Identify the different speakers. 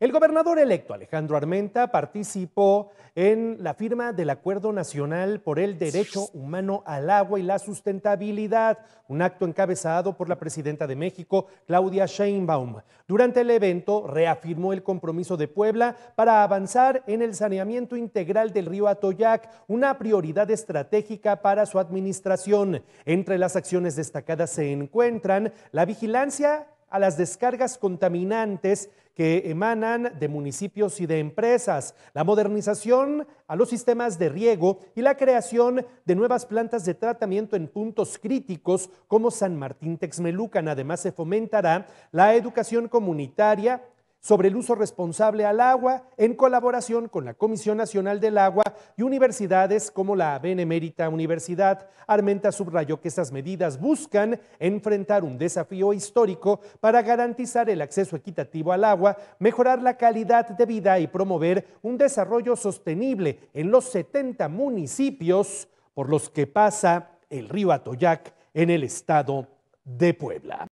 Speaker 1: El gobernador electo Alejandro Armenta participó en la firma del Acuerdo Nacional por el Derecho Humano al Agua y la Sustentabilidad, un acto encabezado por la presidenta de México, Claudia Sheinbaum. Durante el evento reafirmó el compromiso de Puebla para avanzar en el saneamiento integral del río Atoyac, una prioridad estratégica para su administración. Entre las acciones destacadas se encuentran la vigilancia a las descargas contaminantes que emanan de municipios y de empresas, la modernización a los sistemas de riego y la creación de nuevas plantas de tratamiento en puntos críticos como San Martín Texmelucan. Además, se fomentará la educación comunitaria, sobre el uso responsable al agua en colaboración con la Comisión Nacional del Agua y universidades como la Benemérita Universidad. Armenta subrayó que estas medidas buscan enfrentar un desafío histórico para garantizar el acceso equitativo al agua, mejorar la calidad de vida y promover un desarrollo sostenible en los 70 municipios por los que pasa el río Atoyac en el estado de Puebla.